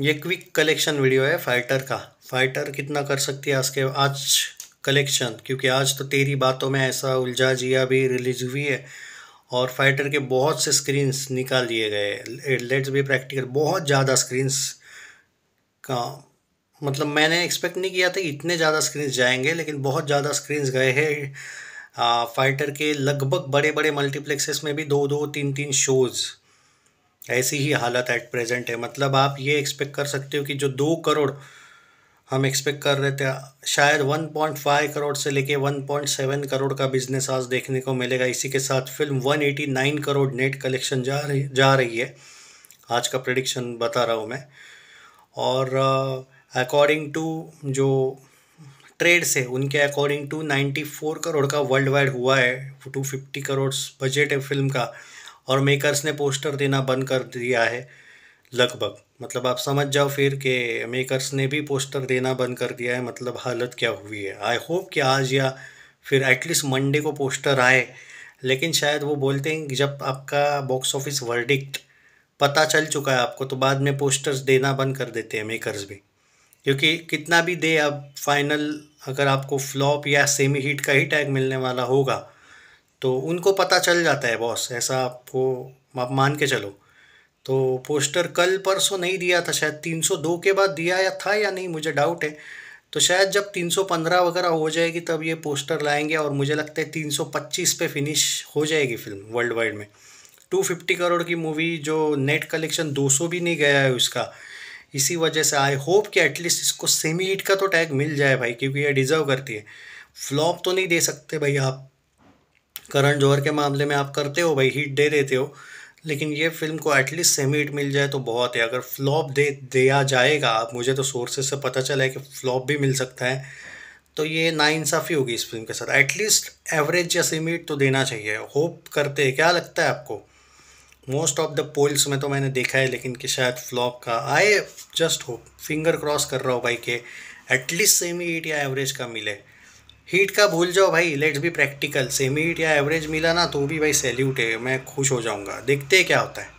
ये quick collection video है Fighter का फाइटर कितना कर सकती है आज के आज कलेक्शन क्योंकि आज तो तेरी बातों में ऐसा उलझा जिया भी रिलीज हुई है और फाइटर के बहुत से स्क्रीन्स निकाल दिए गए लेट्स भी प्रैक्टिकल बहुत ज़्यादा स्क्रीन्स का मतलब मैंने एक्सपेक्ट नहीं किया था इतने ज़्यादा स्क्रीन्स जाएंगे लेकिन बहुत ज़्यादा स्क्रीन्स गए हैं फाइटर के लगभग बड़े बड़े मल्टीप्लेक्सेस में भी दो दो तीन तीन शोज़ ऐसी ही हालत एट प्रेजेंट है मतलब आप ये एक्सपेक्ट कर सकते हो कि जो दो करोड़ हम एक्सपेक्ट कर रहे थे शायद 1.5 करोड़ से लेके 1.7 करोड़ का बिजनेस आज देखने को मिलेगा इसी के साथ फिल्म 189 करोड़ नेट कलेक्शन जा रही जा रही है आज का प्रडिक्शन बता रहा हूँ मैं और अकॉर्डिंग uh, टू जो ट्रेड से उनके अकॉर्डिंग टू 94 करोड़ का वर्ल्ड वाइड हुआ है 250 करोड़ बजट है फिल्म का और मेकर्स ने पोस्टर देना बंद कर दिया है लगभग मतलब आप समझ जाओ फिर कि मेकर्स ने भी पोस्टर देना बंद कर दिया है मतलब हालत क्या हुई है आई होप कि आज या फिर एटलीस्ट मंडे को पोस्टर आए लेकिन शायद वो बोलते हैं कि जब आपका बॉक्स ऑफिस वर्डिक्ट पता चल चुका है आपको तो बाद में पोस्टर्स देना बंद कर देते हैं मेकर्स भी क्योंकि कितना भी दे अब फाइनल अगर आपको फ्लॉप या सेमी हिट का ही टैग मिलने वाला होगा तो उनको पता चल जाता है बॉस ऐसा आपको आप मान के चलो तो पोस्टर कल परसों नहीं दिया था शायद 302 के बाद दिया या था या नहीं मुझे डाउट है तो शायद जब 315 वगैरह हो जाएगी तब ये पोस्टर लाएंगे और मुझे लगता है 325 पे फिनिश हो जाएगी फिल्म वर्ल्ड वाइड में 250 करोड़ की मूवी जो नेट कलेक्शन 200 भी नहीं गया है उसका इसी वजह से आई होप कि एटलीस्ट इसको सेमी हिट का तो टैग मिल जाए भाई क्योंकि ये डिज़र्व करती है फ्लॉप तो नहीं दे सकते भाई आप करण जौहर के मामले में आप करते हो भाई हिट दे देते हो लेकिन ये फिल्म को एटलीस्ट सेमी हिट मिल जाए तो बहुत है अगर फ्लॉप दे दिया जाएगा आप मुझे तो सोर्सेज से पता चला है कि फ्लॉप भी मिल सकता है तो ये नाइंसाफ़ी होगी इस फिल्म के साथ एटलीस्ट एवरेज या सेमी हिट तो देना चाहिए होप करते हैं क्या लगता है आपको मोस्ट ऑफ द पोल्स में तो मैंने देखा है लेकिन कि शायद फ्लॉप का आए जस्ट होप फिंगर क्रॉस कर रहा हूँ भाई कि एटलीस्ट सेमी हिट या एवरेज का मिले हीट का भूल जाओ भाई let's be practical semi hit या एवरेज मिला ना तो भी भाई सैल्यूट है मैं खुश हो जाऊँगा देखते क्या होता है